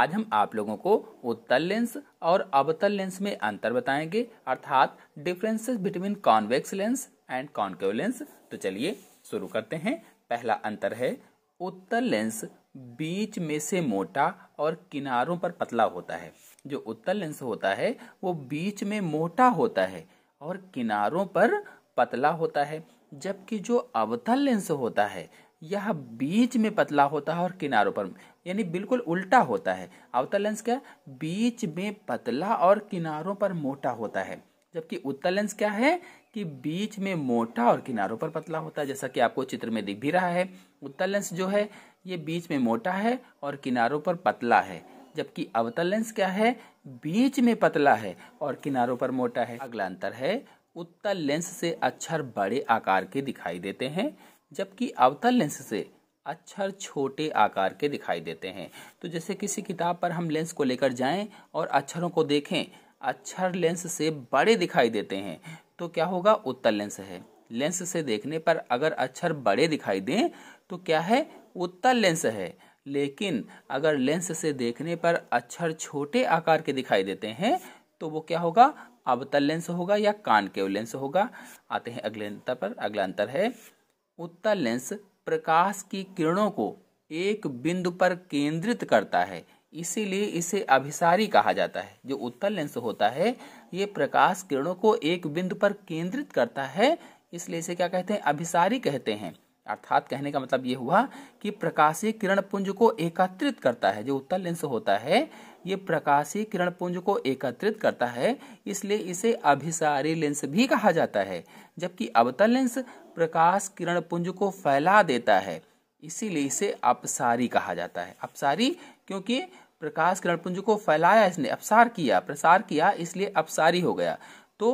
आज हम आप लोगों को उत्तल लेंस और अवतल लेंस में अंतर बताएंगे अर्थात differences between convex lens and concave lens तो चलिए शुरू करते हैं पहला अंतर है उत्तल लेंस बीच में से मोटा और किनारों पर पतला होता है जो उत्तल लेंस होता है वो बीच में मोटा होता है और किनारों पर पतला होता है जबकि जो अवतल लेंस होता है यह बीच में पतला होता है और किनारों पर यानी बिल्कुल उल्टा होता है अवतल लेंस क्या बीच में पतला और किनारों पर मोटा होता है जबकि उत्तल लेंस क्या है कि बीच में मोटा और किनारों पर पतला होता है जैसा कि आपको चित्र में दिख भी रहा है उत्तल लेंस जो है ये बीच में मोटा है और किनारों पर पतला है जबकि अवतल लेंस क्या है बीच में पतला है और किनारों पर मोटा है अगला अंतर है उत्तल लेंस से अक्षर बड़े आकार के दिखाई देते हैं जबकि अवतल लेंस से अक्षर छोटे आकार के दिखाई देते हैं तो जैसे किसी किताब पर हम लेंस को लेकर जाएं और अक्षरों को देखें अक्षर लेंस से बड़े दिखाई देते हैं तो क्या होगा उत्तल लेंस है लेंस से देखने पर अगर अक्षर बड़े दिखाई दें तो क्या है उत्तल लेंस है लेकिन अगर लेंस से देखने पर अक्षर छोटे आकार के दिखाई देते हैं तो वो क्या होगा अवतल लेंस होगा या कान के लेंस होगा आते हैं अगले अंतर पर अगला अंतर है उत्तल लेंस प्रकाश की किरणों को एक बिंदु पर केंद्रित करता है इसीलिए इसे अभिसारी कहा जाता है जो उत्तल लेंस होता है ये प्रकाश किरणों को एक बिंदु पर केंद्रित करता है इसलिए इसे क्या कहते हैं अभिसारी कहते हैं अर्थात कहने का मतलब ये हुआ कि प्रकाशीय किरण पुंज को एकत्रित करता है जो उत्तल लेंस होता है ये प्रकाशीय किरण पुंज को एकत्रित करता है इसलिए इसे अभिसारी लेंस भी कहा जाता है जबकि अवतल लेंस प्रकाश किरण पुंज को फैला देता है इसीलिए इसे अपसारी कहा जाता है अपसारी क्योंकि प्रकाश किरण पुंज को फैलाया इसने अपसार किया प्रसार किया इसलिए अपसारी हो गया तो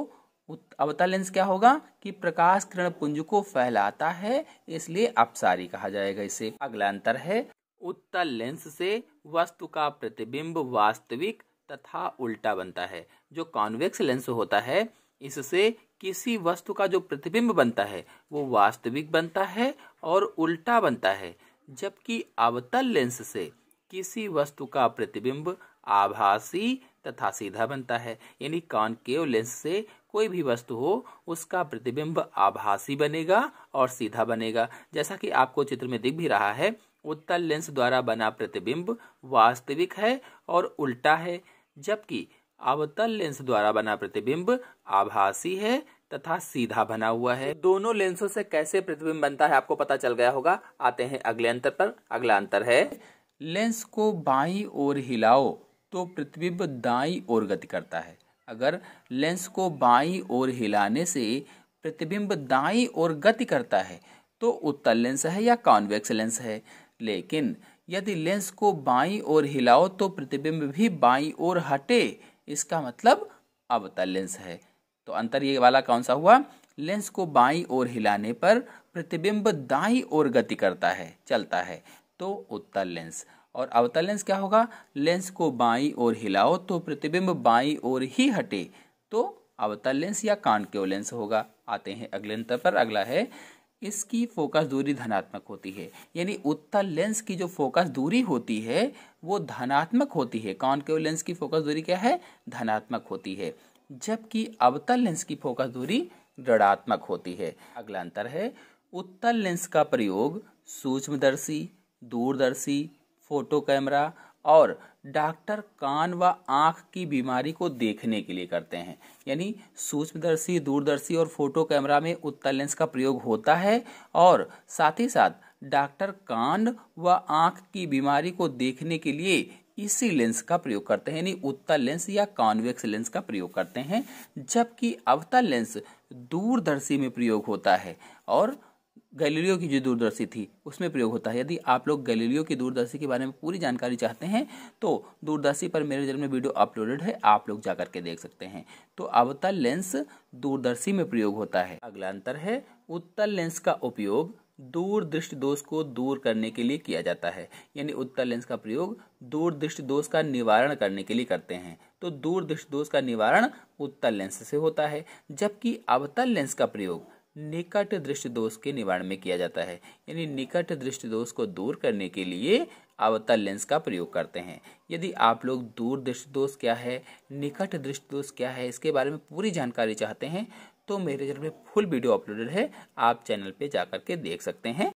अवतल लेंस क्या होगा कि प्रकाश किरण पुंज को फैलाता है इसलिए अपसारी कहा जाएगा इसे अगला अंतर है उत्तल लेंस से वस्तु का प्रतिबिंब वास्तविक तथा उल्टा बनता है जो कॉन्वेक्स लेंस होता है इससे किसी वस्तु का जो प्रतिबिंब बनता है वो वास्तविक बनता है और उल्टा बनता है जबकि अवतल लेंस से किसी वस्तु का प्रतिबिंब आभासी तथा सीधा बनता है यानी कॉनकेव लेंस से कोई भी वस्तु हो उसका प्रतिबिंब आभासी बनेगा और सीधा बनेगा जैसा कि आपको चित्र में दिख भी रहा है उत्तल लेंस द्वारा बना प्रतिबिंब वास्तविक है और उल्टा है जबकि अवतल लेंस द्वारा बना प्रतिबिंब आभासी है तथा सीधा बना हुआ है दोनों लेंसों से कैसे प्रतिबिंब बनता है आपको पता चल गया होगा आते हैं अगले अंतर पर अगला अंतर है लेंस को बाई और हिलाओ तो प्रतिबिंब दाई और गति करता है अगर लेंस को बाई और हिलाने से प्रतिबिंब दाई और गति करता है तो उत्तल लेंस है या कॉन्वेक्स लेंस है लेकिन यदि लेंस को बाई और हिलाओ तो प्रतिबिंब भी बाई और हटे इसका मतलब अवतल लेंस है तो अंतर ये वाला कौन सा हुआ लेंस को बाई और हिलाने पर प्रतिबिंब दाई और गति करता है चलता है तो उत्तल लेंस और अवतल लेंस क्या होगा लेंस को बाई और हिलाओ तो प्रतिबिंब बाई और ही हटे तो अवतल लेंस या कांकेव लेंस होगा आते हैं अगले अंतर पर अगला है इसकी फोकस दूरी धनात्मक होती है यानी उत्तल लेंस की जो फोकस दूरी होती है वो धनात्मक होती है कॉनकेव लेंस की फोकस दूरी क्या है धनात्मक होती है जबकि अवतल लेंस की फोकस दूरी ऋणात्मक होती है अगला अंतर है उत्तल लेंस का प्रयोग सूक्ष्मदर्शी दूरदर्शी फोटो कैमरा और डॉक्टर कान व आँख की बीमारी को देखने के लिए करते हैं यानी सूक्ष्मदर्शी दूरदर्शी और फोटो कैमरा में उत्तर लेंस का प्रयोग होता है और साथ ही साथ डॉक्टर कान व आँख की बीमारी को देखने के लिए इसी लेंस का प्रयोग करते हैं यानी उत्तर लेंस या कॉन्वेक्स लेंस का प्रयोग करते हैं जबकि अवतल लेंस दूरदर्शी में प्रयोग होता है और गैलीलियो की जो दूरदर्शी थी उसमें प्रयोग होता है यदि आप लोग गैलीलियो की दूरदर्शी के बारे में पूरी जानकारी चाहते हैं तो दूरदर्शी पर मेरे जन्म में वीडियो अपलोडेड है आप लोग जाकर के देख सकते हैं तो अवतल लेंस दूरदर्शी में प्रयोग होता है अगला अंतर है उत्तल लेंस का उपयोग दूर दृष्टि दोष को दूर करने के लिए किया जाता है यानी उत्तर लेंस का प्रयोग दूर दृष्टि दोष का निवारण करने के लिए करते हैं तो दूर दृष्टि दोष का निवारण उत्तर लेंस से होता है जबकि अवतल लेंस का प्रयोग निकट दृष्टि दोष के निवारण में किया जाता है यानी निकट दृष्टि दोष को दूर करने के लिए आवता लेंस का प्रयोग करते हैं यदि आप लोग दूर दृष्टि दोष क्या है निकट दृष्टि दोष क्या है इसके बारे में पूरी जानकारी चाहते हैं तो मेरे चैनल में फुल वीडियो अपलोडेड है आप चैनल पे जाकर के देख सकते हैं